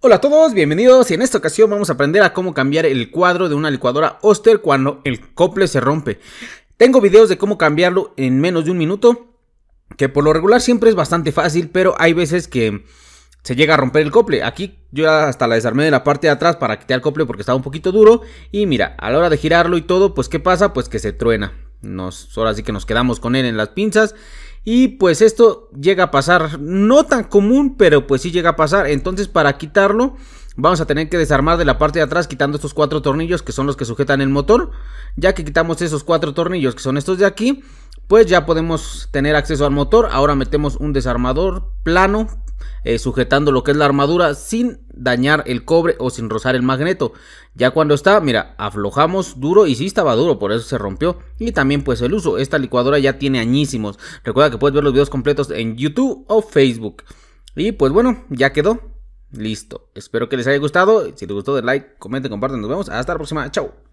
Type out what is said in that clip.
Hola a todos, bienvenidos y en esta ocasión vamos a aprender a cómo cambiar el cuadro de una licuadora Oster cuando el cople se rompe. Tengo videos de cómo cambiarlo en menos de un minuto, que por lo regular siempre es bastante fácil, pero hay veces que se llega a romper el cople. Aquí yo hasta la desarmé de la parte de atrás para quitar el cople porque estaba un poquito duro y mira, a la hora de girarlo y todo, pues ¿qué pasa? Pues que se truena. ahora sí que nos quedamos con él en las pinzas y pues esto llega a pasar, no tan común, pero pues sí llega a pasar. Entonces para quitarlo vamos a tener que desarmar de la parte de atrás quitando estos cuatro tornillos que son los que sujetan el motor. Ya que quitamos esos cuatro tornillos que son estos de aquí, pues ya podemos tener acceso al motor. Ahora metemos un desarmador plano eh, sujetando lo que es la armadura sin dañar el cobre o sin rozar el magneto. Ya cuando está, mira, aflojamos duro y sí estaba duro, por eso se rompió. Y también pues el uso, esta licuadora ya tiene añísimos. Recuerda que puedes ver los videos completos en YouTube o Facebook. Y pues bueno, ya quedó. Listo. Espero que les haya gustado. Si te gustó, de like, comenta, comparte. Nos vemos. Hasta la próxima. Chao.